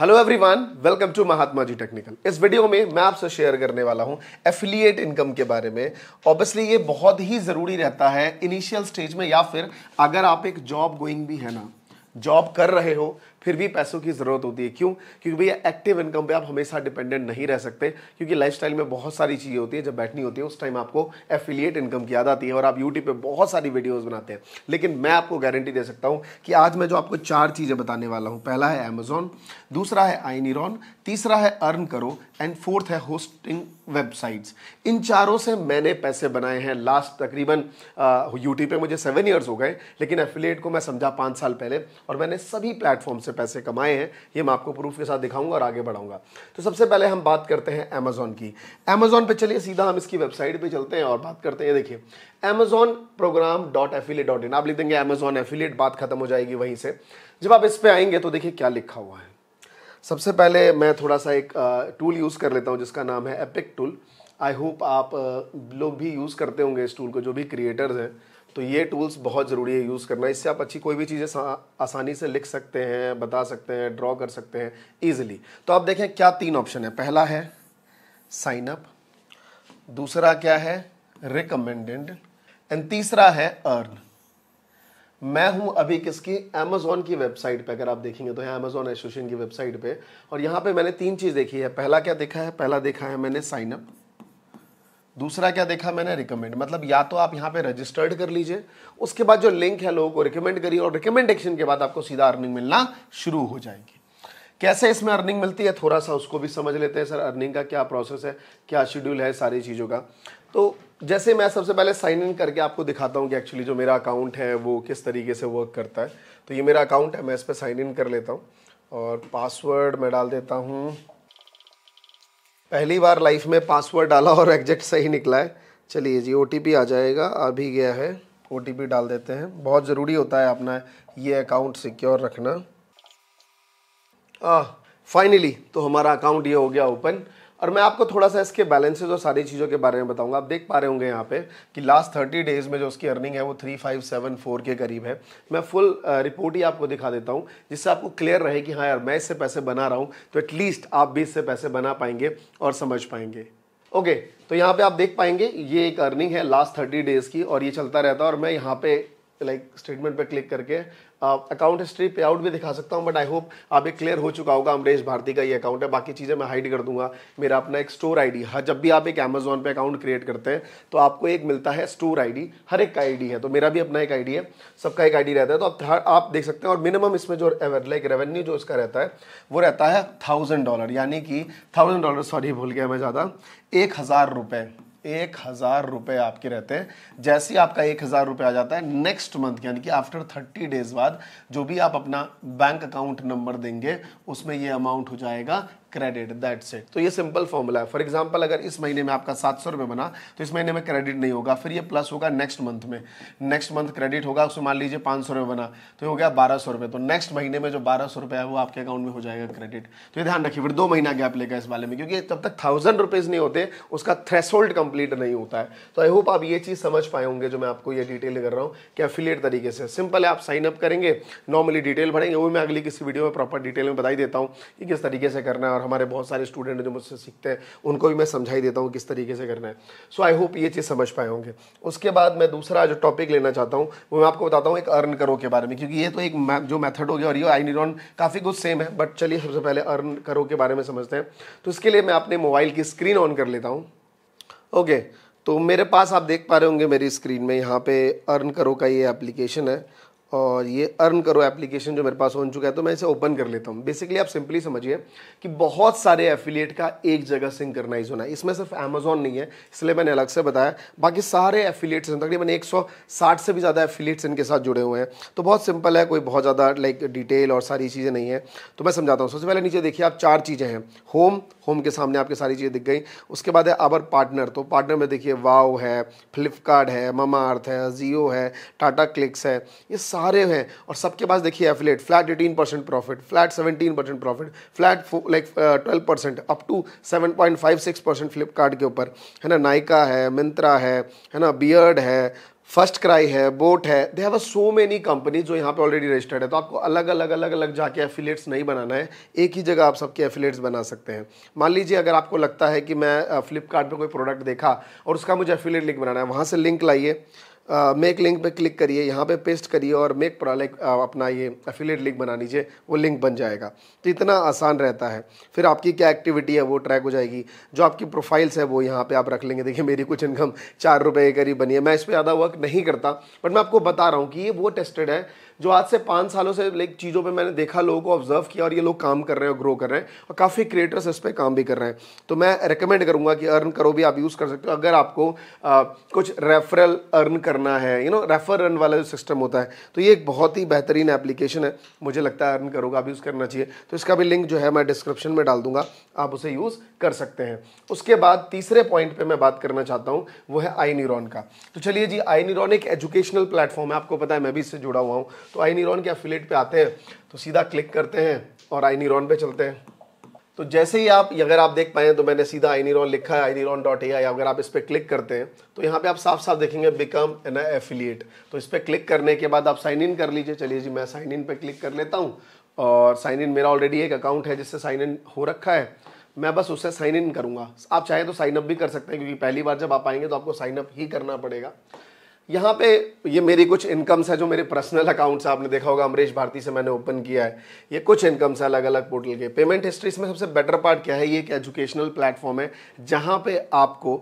hello everyone welcome to Mahatma ji technical इस video में मैं आपसे शेयर करने वाला हूं एफिलिएट इनकम के बारे में ऑब्वियसली ये बहुत ही ज़रूरी रहता है इनिशियल स्टेज में या फिर अगर आप एक जॉब गोइंग भी है ना जॉब कर रहे हो फिर भी पैसों की ज़रूरत होती है क्यों क्योंकि भैया एक्टिव इनकम पे आप हमेशा डिपेंडेंट नहीं रह सकते क्योंकि लाइफस्टाइल में बहुत सारी चीज़ें होती है जब बैठनी होती है उस टाइम आपको एफिलिएट इनकम की याद आती है और आप यूट्यूब पर बहुत सारी वीडियोज़ बनाते हैं लेकिन मैं आपको गारंटी दे सकता हूँ कि आज मैं जो आपको चार चीज़ें बताने वाला हूँ पहला है अमेजोन दूसरा है आईनीरॉन तीसरा है अर्न करो एंड फोर्थ है होस्टिंग वेबसाइट्स इन चारों से मैंने पैसे बनाए हैं लास्ट तकरीबन यूट्यूब पे मुझे सेवन इयर्स हो गए लेकिन एफिलेट को मैं समझा पाँच साल पहले और मैंने सभी प्लेटफॉर्म से पैसे कमाए हैं ये मैं आपको प्रूफ के साथ दिखाऊंगा और आगे बढ़ाऊंगा तो सबसे पहले हम बात करते हैं अमेजोन की अमेजोन पर चलिए सीधा हम इसकी वेबसाइट पर चलते हैं और बात करते हैं देखिए Amazon program dot affiliate dot in आप लिख देंगे अमेजोन एफिलेट बात खत्म हो जाएगी वहीं से जब आप इस पर आएंगे तो देखिए क्या लिखा हुआ है सबसे पहले मैं थोड़ा सा एक टूल यूज़ कर लेता हूँ जिसका नाम है एपिक टूल आई होप आप लोग भी यूज़ करते होंगे इस टूल को जो भी क्रिएटर्स हैं तो ये टूल्स बहुत ज़रूरी है यूज़ करना इससे आप अच्छी कोई भी चीज़ें आसानी से लिख सकते हैं बता सकते हैं ड्रॉ कर सकते हैं ईजिली तो आप देखें क्या तीन ऑप्शन है पहला है साइन अप दूसरा क्या है रिकमेंडेड एंड तीसरा है अर्न मैं हूं अभी किसकी अमेजोन की वेबसाइट पे अगर आप देखेंगे तो यहाँ अमेजोन एसोसिएशन की वेबसाइट पे और यहां पे मैंने तीन चीज़ देखी है पहला क्या देखा है पहला देखा है मैंने साइन अप दूसरा क्या देखा मैंने रिकमेंड मतलब या तो आप यहाँ पे रजिस्टर्ड कर लीजिए उसके बाद जो लिंक है लोगों को रिकमेंड करिए और रिकमेंडेशन के बाद आपको सीधा अर्निंग मिलना शुरू हो जाएगी कैसे इसमें अर्निंग मिलती है थोड़ा सा उसको भी समझ लेते हैं सर अर्निंग का क्या प्रोसेस है क्या शेड्यूल है सारी चीज़ों का तो जैसे मैं सबसे पहले साइन इन करके आपको दिखाता हूँ कि एक्चुअली जो मेरा अकाउंट है वो किस तरीके से वर्क करता है तो ये मेरा अकाउंट है मैं इस पर साइन इन कर लेता हूँ और पासवर्ड मैं डाल देता हूँ पहली बार लाइफ में पासवर्ड डाला और एग्जैक्ट सही निकला है चलिए जी ओ आ जाएगा आ भी गया है ओ डाल देते हैं बहुत ज़रूरी होता है अपना ये अकाउंट सिक्योर रखना आ फाइनली तो हमारा अकाउंट ये हो गया ओपन और मैं आपको थोड़ा सा इसके बैलेंसेज और सारी चीज़ों के बारे में बताऊंगा आप देख पा रहे होंगे यहाँ पे कि लास्ट थर्टी डेज़ में जो उसकी अर्निंग है वो थ्री फाइव सेवन फोर के करीब है मैं फुल रिपोर्ट uh, ही आपको दिखा देता हूँ जिससे आपको क्लियर रहे कि हाँ यार मैं इससे पैसे बना रहा हूँ तो एटलीस्ट आप भी इससे पैसे बना पाएंगे और समझ पाएंगे ओके तो यहाँ पे आप देख पाएंगे ये एक अर्निंग है लास्ट थर्टी डेज़ की और ये चलता रहता है और मैं यहाँ पे लाइक स्टेटमेंट पे क्लिक करके अकाउंट हिस्ट्री पे आउट भी दिखा सकता हूँ बट आई होप आप एक क्लियर हो चुका होगा अमरेश भारती का ये अकाउंट है बाकी चीज़ें मैं हाइड कर दूंगा मेरा अपना एक स्टोर आईडी हर जब भी आप एक अमेजोन पे अकाउंट क्रिएट करते हैं तो आपको एक मिलता है स्टोर आईडी हर एक का आईडी है तो मेरा भी अपना एक आईडी है सबका एक आईडी रहता है तो आप आप देख सकते हैं और मिनिमम इसमें जो लाइक रेवेन्यू जो इसका रहता है वो रहता है थाउजेंड डॉलर यानी कि थाउजेंड डॉलर सॉरी भूल गया मैं ज़्यादा एक हज़ार रुपये एक हज़ार रुपए आपके रहते हैं जैसे ही आपका एक हज़ार रुपए आ जाता है नेक्स्ट मंथ यानी कि आफ्टर थर्टी डेज बाद जो भी आप अपना बैंक अकाउंट नंबर देंगे उसमें ये अमाउंट हो जाएगा क्रेडिट दैट सेट तो ये सिंपल फॉर्मूला है फॉर एग्जांपल अगर इस महीने में आपका सात सौ रुपये बना तो इस महीने में क्रेडिट नहीं होगा फिर ये प्लस होगा नेक्स्ट मंथ में नेक्स्ट मंथ क्रेडिट होगा उसमें मान लीजिए पाँच सौ रुपये बना तो ये हो गया बारह सौ रुपये तो नेक्स्ट महीने में जो बारह सौ रुपये है वो आपके अकाउंट में हो जाएगा क्रेडिट तो ये ध्यान रखिए फिर दो महीना गैप लेगा इस बारे में क्योंकि जब तक थाउजेंड रुपीज़ नहीं होते उसका होल्ड कंप्लीट नहीं होता है तो आई होप आप ये चीज़ समझ पाए होंगे जो मैं आपको ये डिटेल कर रहा हूँ कि एफिलेट तरीके से सिंपल है आप साइन अप करेंगे नॉर्मली डिटेल भरेंगे वो मैं अगली किसी वीडियो में प्रॉपर डिटेल में बताई देता हूँ कि किस तरीके से करना है और हमारे बहुत सारे स्टूडेंट जो मुझसे सीखते हैं उनको भी मैं समझाई देता हूँ किस तरीके से करना है सो आई होप ये चीज़ समझ पाए होंगे उसके बाद मैं दूसरा जो टॉपिक लेना चाहता हूँ वो मैं आपको बताता हूँ एक अर्न करो के बारे में क्योंकि ये तो एक जो मैथड हो गया और ये आई न्यूरॉन काफ़ी कुछ सेम है बट चलिए सबसे पहले अर्न करो के बारे में समझते हैं तो इसके लिए मैं अपने मोबाइल की स्क्रीन ऑन कर लेता हूँ ओके तो मेरे पास आप देख पा रहे होंगे मेरी स्क्रीन में यहाँ पे अर्न करो का ये एप्लीकेशन है और ये अर्न करो एप्लीकेशन जो मेरे पास हो चुका है तो मैं इसे ओपन कर लेता हूँ बेसिकली आप सिंपली समझिए कि बहुत सारे एफिलिएट का एक जगह सिंकरनाइज होना है इसमें सिर्फ अमेजोन नहीं है इसलिए मैंने अलग से बताया बाकी सारे एफिलिएट्स हैं तकरीबन एक से भी ज़्यादा एफिलिएट्स इनके साथ जुड़े हुए हैं तो बहुत सिंपल है कोई बहुत ज़्यादा लाइक डिटेल और सारी चीज़ें नहीं है तो मैं समझाता हूँ सबसे पहले नीचे देखिए आप चार चीज़ें हैं होम होम के सामने आपकी सारी चीज़ें दिख गई उसके बाद है आवर पार्टनर तो पार्टनर में देखिए वाव है फ्लिपकार्ट है ममा अर्थ है जियो है टाटा क्लिक्स है ये सारे हैं और सबके पास देखिए affiliate flat eighteen percent profit flat seventeen percent profit flat like twelve percent up to seven point five six percent Flipkart के ऊपर है ना नाइका है मिंत्रा है है ना बियर्ड है फर्स्ट क्राई है बोट है they have a so many companies जो यहाँ पे ऑलरेडी रजिस्टर्ड है तो आपको अलग अलग अलग अलग जाके एफिलेट्स नहीं बनाना है एक ही जगह आप सबके एफिलेट्स बना सकते हैं मान लीजिए अगर आपको लगता है कि मैं फ्लिपकार्ट uh, कोई प्रोडक्ट देखा और उसका मुझे एफिलेट लिंक बनाना है वहाँ से लिंक लाइए मेक लिंक पे क्लिक करिए यहाँ पे पेस्ट करिए और मेक प्रोडक्ट अपना ये एफिलेट लिंक बना लीजिए वो लिंक बन जाएगा तो इतना आसान रहता है फिर आपकी क्या एक्टिविटी है वो ट्रैक हो जाएगी जो आपकी प्रोफाइल्स है वो यहाँ पे आप रख लेंगे देखिए मेरी कुछ इनकम चार रुपये के करीब बनी है मैं इस पर ज़्यादा वर्क नहीं करता बट मैं आपको बता रहा हूँ कि ये वो टेस्टेड है जो आज से पाँच सालों से लाइक चीज़ों पर मैंने देखा लोगों को ऑब्जर्व किया और ये लोग काम कर रहे हैं और ग्रो कर रहे हैं और काफ़ी क्रिएटर्स इस पर काम भी कर रहे हैं तो मैं रिकमेंड करूँगा कि अर्न करो भी आप यूज़ कर सकते हो अगर आपको आ, कुछ रेफरल अर्न करना है यू नो रेफर अर्न वाला जो सिस्टम होता है तो ये एक बहुत ही बेहतरीन एप्लीकेशन है मुझे लगता है अर्न करो आप यूज़ करना चाहिए तो इसका भी लिंक जो है मैं डिस्क्रिप्शन में डाल दूंगा आप उसे यूज़ कर सकते हैं उसके बाद तीसरे पॉइंट पर मैं बात करना चाहता हूँ वो है आई न्यूरोन का तो चलिए जी आई न्यूरोन एक एजुकेशनल प्लेटफॉर्म है आपको पता है मैं भी इससे जुड़ा हुआ हूँ तो आई न्यूरॉन के अफिलेट पे आते हैं तो सीधा क्लिक करते हैं और आई न्यूरॉन पे चलते हैं तो जैसे ही आप अगर आप देख पाए तो मैंने सीधा आई न्यूरॉन लिखा है आई न्यूरॉन डॉट ए आई अगर आप इस पर क्लिक करते हैं तो यहाँ पे आप साफ साफ देखेंगे बिकम एन एफिलिएट तो इस पर क्लिक करने के बाद आप साइन इन कर लीजिए चलिए जी मैं साइन इन पर क्लिक कर लेता हूँ और साइन इन मेरा ऑलरेडी एक अकाउंट है जिससे साइन इन हो रखा है मैं बस उससे साइन इन करूँगा आप चाहें तो साइन अप भी कर सकते हैं क्योंकि पहली बार जब आप आएंगे तो आपको साइन अप ही करना पड़ेगा यहाँ पे ये मेरी कुछ इनकम्स है जो मेरे पर्सनल अकाउंट्स आपने देखा होगा अमरीश भारती से मैंने ओपन किया है ये कुछ इनकम्स है अलग अलग पोर्टल के पेमेंट हिस्ट्री इसमें सबसे बेटर पार्ट क्या है ये एक एजुकेशनल प्लेटफॉर्म है जहाँ पे आपको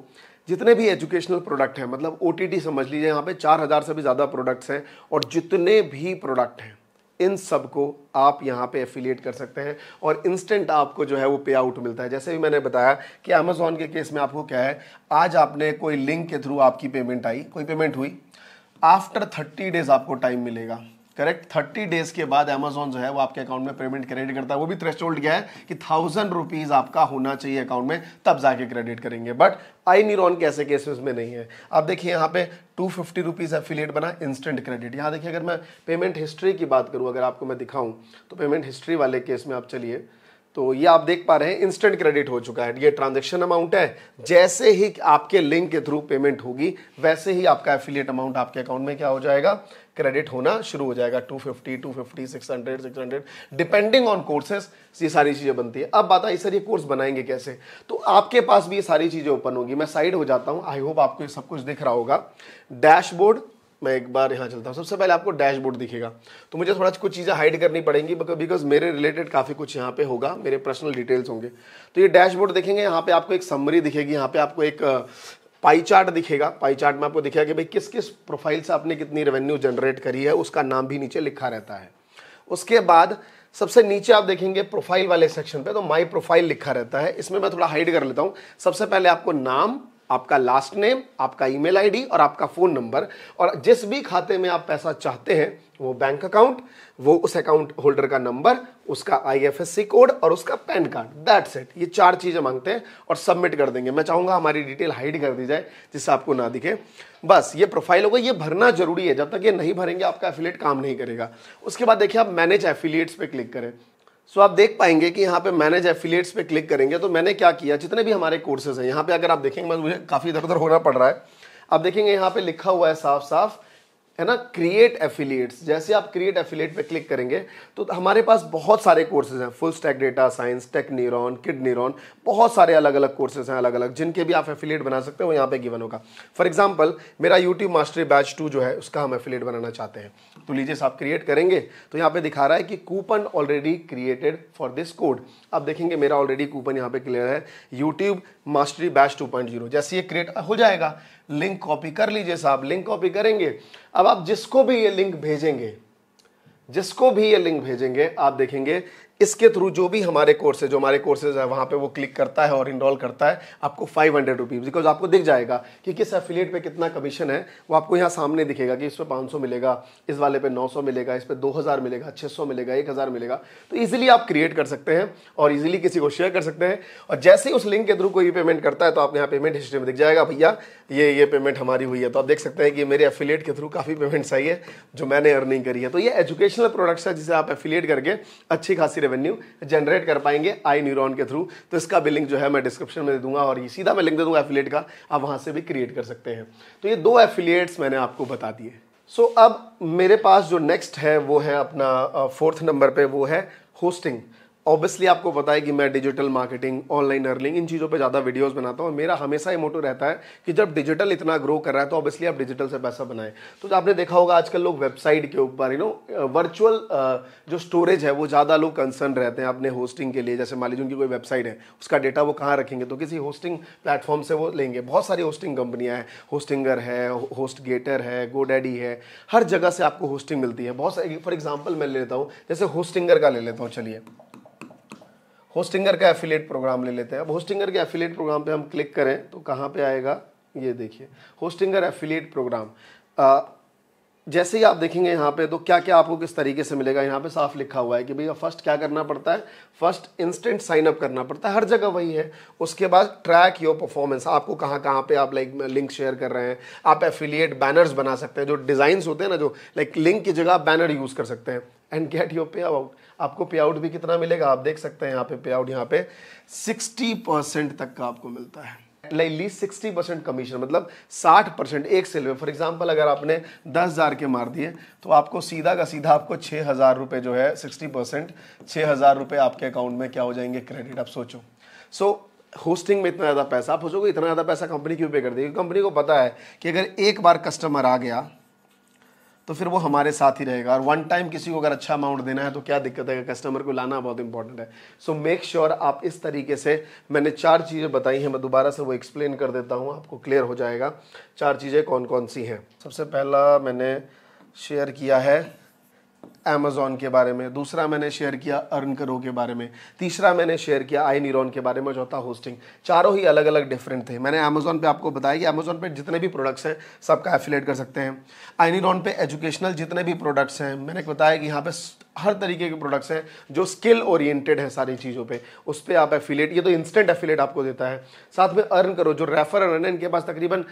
जितने भी एजुकेशनल प्रोडक्ट हैं मतलब ओ समझ लीजिए यहाँ पे चार हज़ार से भी ज़्यादा प्रोडक्ट्स हैं और जितने भी प्रोडक्ट हैं इन सब को आप यहाँ पे एफिलिएट कर सकते हैं और इंस्टेंट आपको जो है वो पे आउट मिलता है जैसे भी मैंने बताया कि अमेजोन के केस में आपको क्या है आज आपने कोई लिंक के थ्रू आपकी पेमेंट आई कोई पेमेंट हुई आफ्टर थर्टी डेज आपको टाइम मिलेगा करेक्ट थर्टी डेज के बाद अमेजोन जो है वो आपके अकाउंट में पेमेंट क्रेडिट करता है वो भी थ्रेश गया है कि थाउजेंड रुपीज आपका होना चाहिए अकाउंट में तब जाके क्रेडिट करेंगे बट आई नीरॉन कैसे ऐसे केसेस में नहीं है आप देखिए यहाँ पे टू फिफ्टी रुपीज़ एफिलेट बना इंस्टेंट क्रेडिट यहाँ देखिए अगर मैं पेमेंट हिस्ट्री की बात करूँ अगर आपको मैं दिखाऊँ तो पेमेंट हिस्ट्री वाले केस में आप चलिए तो ये आप देख पा रहे हैं इंस्टेंट क्रेडिट हो चुका है ये ट्रांजेक्शन अमाउंट है जैसे ही आपके लिंक के थ्रू पेमेंट होगी वैसे ही आपका एफिलियट अमाउंट आपके अकाउंट में क्या हो जाएगा क्रेडिट होना शुरू हो जाएगा 250, 250, 600, 600 डिपेंडिंग ऑन कोर्सेस ये सारी चीज़ें बनती है अब बात आई सर ये कोर्स बनाएंगे कैसे तो आपके पास भी ये सारी चीज़ें ओपन होगी मैं साइड हो जाता हूँ आई होप आपको ये सब कुछ दिख रहा होगा डैशबोर्ड मैं एक बार यहाँ चलता हूँ सबसे पहले आपको डैशबोर्ड दिखेगा तो मुझे थोड़ा कुछ चीज़ें हाइड करनी पड़ेंगी बिकॉज मेरे रिलेटेड काफ़ी कुछ यहाँ पे होगा मेरे पर्सनल डिटेल्स होंगे तो ये डैशबोर्ड देखेंगे यहाँ पे आपको एक समरी दिखेगी यहाँ पे आपको एक पाई चार्ट दिखेगा पाई चार्ट में आपको दिखेगा कि भाई किस किस प्रोफाइल से आपने कितनी रेवेन्यू जनरेट करी है उसका नाम भी नीचे लिखा रहता है उसके बाद सबसे नीचे आप देखेंगे प्रोफाइल वाले सेक्शन पे तो माय प्रोफाइल लिखा रहता है इसमें मैं थोड़ा हाइड कर लेता हूँ सबसे पहले आपको नाम आपका लास्ट नेम आपका ईमेल आईडी और आपका फ़ोन नंबर और जिस भी खाते में आप पैसा चाहते हैं वो बैंक अकाउंट वो उस अकाउंट होल्डर का नंबर उसका आईएफएससी कोड और उसका पैन कार्ड दैट्स इट ये चार चीज़ें मांगते हैं और सबमिट कर देंगे मैं चाहूंगा हमारी डिटेल हाइड कर दी जाए जिससे आपको ना दिखे बस ये प्रोफाइल होगा ये भरना जरूरी है जब तक ये नहीं भरेंगे आपका एफिलेट काम नहीं करेगा उसके बाद देखिए आप मैनेज एफिलियट्स पे क्लिक करें सो so, आप देख पाएंगे कि यहाँ पे मैनेज एफिलिएट्स पे क्लिक करेंगे तो मैंने क्या किया जितने भी हमारे कोर्सेज हैं यहाँ पे अगर आप देखेंगे मुझे काफ़ी इधर उधर होना पड़ रहा है आप देखेंगे यहाँ पे लिखा हुआ है साफ साफ है ना क्रिएट एफिलिएट्स जैसे आप क्रिएट एफिलिएट पे क्लिक करेंगे तो हमारे पास बहुत सारे कोर्सेज हैं full stack data science tech neuron kid neuron बहुत सारे अलग अलग कोर्सेज हैं अलग अलग जिनके भी आप एफिलिएट बना सकते हो यहाँ पे गिवन होगा फॉर एग्जाम्पल मेरा यूट्यूब मास्टरी बैच टू जो है उसका हम एफिलिएट बनाना चाहते हैं तो लीजिए आप क्रिएट करेंगे तो यहाँ पे दिखा रहा है कि coupon already created for this code आप देखेंगे मेरा ऑलरेडी कूपन यहाँ पे क्लियर है YouTube mastery batch two point zero जैसे ये क्रिएट हो जाएगा लिंक कॉपी कर लीजिए साहब लिंक कॉपी करेंगे अब आप जिसको भी ये लिंक भेजेंगे जिसको भी ये लिंक भेजेंगे आप देखेंगे इसके थ्रू जो भी हमारे कोर्सेज जो हमारे कोर्सेज है वहाँ पे वो क्लिक करता है और इनरोल करता है आपको फाइव हंड्रेड रुपीज़ बिकॉज आपको दिख जाएगा कि किस एफिलिएट पे कितना कमीशन है वो आपको यहाँ सामने दिखेगा कि इस पर पाँच सौ मिलेगा इस वाले पे नौ सौ मिलेगा इस पर दो हज़ार मिलेगा छः सौ मिलेगा एक हज़ार मिलेगा तो ईजिली आप क्रिएट कर सकते हैं और ईजिली किसी को शेयर कर सकते हैं और जैसे ही उस लिंक के थ्रू कोई पेमेंट करता है तो आप यहाँ पेमेंट हिस्ट्री में दिख जाएगा भैया ये ये पेमेंट हमारी हुई है तो आप देख सकते हैं कि मेरे एफिलिएट के थ्रू काफ़ी पेमेंट्स आई है जो मैंने अर्निंग करी है तो ये एजुकेशनल प्रोडक्ट्स है जिसे आप एफिलिएट करके अच्छी खासी रेवेन्यू जनरेट कर पाएंगे आई न्यूरोन के थ्रू तो इसका भी लिंक जो है मैं डिस्क्रिप्शन में दे दूंगा और ये सीधा मैं लिंक दे दूंगा एफिलेट का आप वहाँ से भी क्रिएट कर सकते हैं तो ये दो एफिलिएट्स मैंने आपको बता दिए सो so, अब मेरे पास जो नेक्स्ट है वो है अपना फोर्थ नंबर पे वो है होस्टिंग ऑब्वियसली आपको पता है कि मैं डिजिटल मार्केटिंग ऑनलाइन अर्निंग इन चीज़ों पे ज़्यादा वीडियोस बनाता हूँ मेरा हमेशा ये मोटो रहता है कि जब डिजिटल इतना ग्रो कर रहा है तो ऑब्वियसली आप डिजिटल से पैसा बनाएं तो आपने देखा होगा आजकल लोग वेबसाइट के ऊपर यू नो वर्चुअल जो स्टोरेज है वो ज़्यादा लोग कंसर्न रहते हैं अपने होस्टिंग के लिए जैसे मान लीजिए उनकी कोई वेबसाइट है उसका डेटा वो कहाँ रखेंगे तो किसी होस्टिंग प्लेटफॉर्म से वो लेंगे बहुत सारी होस्टिंग कंपनियाँ हैं होस्टिंगर है होस्ट गेटर है गोडैडी है हर जगह से आपको होस्टिंग मिलती है बहुत सारी फॉर एग्जाम्पल मैं ले लेता हूँ जैसे होस्टिंगर का ले लेता हूँ चलिए होस्टिंगर का एफिलेट प्रोग्राम ले लेते हैं अब होस्टिंगर के एफिलेट प्रोग्राम पे हम क्लिक करें तो कहाँ पे आएगा ये देखिए होस्टिंगर एफिलेट प्रोग्राम जैसे ही आप देखेंगे यहाँ पे तो क्या क्या आपको किस तरीके से मिलेगा यहाँ पे साफ लिखा हुआ है कि भैया फर्स्ट क्या करना पड़ता है फर्स्ट इंस्टेंट साइन अप करना पड़ता है हर जगह वही है उसके बाद ट्रैक योर परफॉर्मेंस आपको कहाँ कहाँ पे आप लाइक लिंक शेयर कर रहे हैं आप एफिलिएट बैनर्स बना सकते हैं जो डिजाइन होते हैं ना जो लाइक लिंक की जगह बैनर यूज़ कर सकते हैं and get your payout आपको पे आउट भी कितना मिलेगा आप देख सकते हैं यहाँ पे पे आउट यहाँ पे सिक्सटी परसेंट तक का आपको मिलता है लाइली सिक्सटी परसेंट कमीशन मतलब साठ परसेंट एक सेल में फॉर एग्जांपल अगर आपने दस हज़ार के मार दिए तो आपको सीधा का सीधा आपको छः हज़ार रुपये जो है सिक्सटी परसेंट छः हज़ार रुपये आपके अकाउंट में क्या हो जाएंगे क्रेडिट आप सोचो सो so, होस्टिंग में इतना ज़्यादा पैसा आप सोचोगे इतना ज़्यादा पैसा कंपनी क्यों पे कर देगी कंपनी को पता है कि अगर एक बार कस्टमर आ गया तो फिर वो हमारे साथ ही रहेगा और वन टाइम किसी को अगर अच्छा अमाउंट देना है तो क्या दिक्कत है कस्टमर को लाना बहुत इंपॉर्टेंट है सो मेक श्योर आप इस तरीके से मैंने चार चीज़ें बताई हैं मैं दोबारा से वो एक्सप्लेन कर देता हूँ आपको क्लियर हो जाएगा चार चीज़ें कौन कौन सी हैं सबसे पहला मैंने शेयर किया है अमेजोन के बारे में दूसरा मैंने शेयर किया अर्न करो के बारे में तीसरा मैंने शेयर किया आई नीरोन के बारे में चौथा होस्टिंग चारों ही अलग अलग डिफरेंट थे मैंने अमेजोन पे आपको बताया कि अमेजोन पे जितने भी प्रोडक्ट्स हैं सबका एफिलेट कर सकते हैं आई नीरोन पे एजुकेशनल जितने भी प्रोडक्ट्स हैं मैंने बताया कि यहाँ पे हर तरीके के प्रोडक्ट्स हैं जो स्किल ओरिएंटेड है सारी चीज़ों पे उस पर आप एफिलेट ये तो इंस्टेंट एफिलेट आपको देता है साथ में अर्न करो जो रेफर अर्न है इनके पास तकरीबन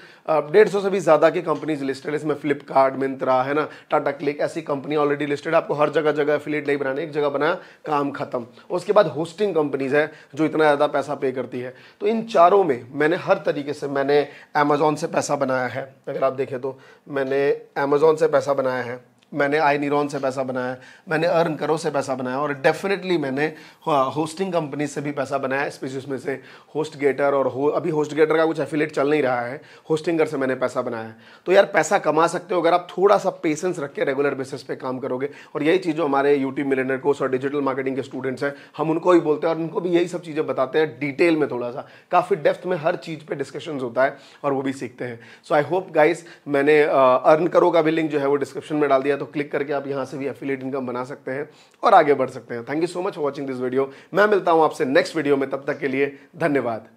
डेढ़ सौ से भी ज़्यादा की कंपनीज लिस्टेड है इसमें फ्लिपकार्ट मिंत्रा है ना टाटा क्लिक ऐसी कंपनी ऑलरेडी लिस्टेड आपको हर जगह जगह एफिलेट नहीं बनाने एक जगह बनाया काम खत्म उसके बाद होस्टिंग कंपनीज है जो इतना ज़्यादा पैसा पे करती है तो इन चारों में मैंने हर तरीके से मैंने अमेज़ोन से पैसा बनाया है अगर आप देखें तो मैंने अमेज़ोन से पैसा बनाया है मैंने आई न्यूरॉन से पैसा बनाया मैंने अर्न करो से पैसा बनाया और डेफिनेटली मैंने होस्टिंग हाँ, कंपनी से भी पैसा बनाया स्पेशली उसमें से होस्ट गेटर और हो अभी होस्ट गेटर का कुछ एफिलेट चल नहीं रहा है होस्टिंगर से मैंने पैसा बनाया है तो यार पैसा कमा सकते हो अगर आप थोड़ा सा पेशेंस रख के रेगुलर बेसिस पे काम करोगे और यही चीज़ जो हमारे यूट्यूब मिलेनर कोर्स और डिजिटल मार्केटिंग के स्टूडेंट्स हैं हम उनको भी बोलते हैं और उनको भी यही सब चीज़ें बताते हैं डिटेल में थोड़ा सा काफ़ी डेफ्थ में हर चीज़ पर डिस्कशन होता है और वो भी सीखते हैं सो आई होप गाइस मैंने अर्न करो का भी लिंक जो है वो डिस्क्रिप्शन में डाल दिया तो तो क्लिक करके आप यहां से भी एफिलेट इनकम बना सकते हैं और आगे बढ़ सकते हैं thank you so much for watching this video मैं मिलता हूं आपसे नेक्स्ट वीडियो में तब तक के लिए धन्यवाद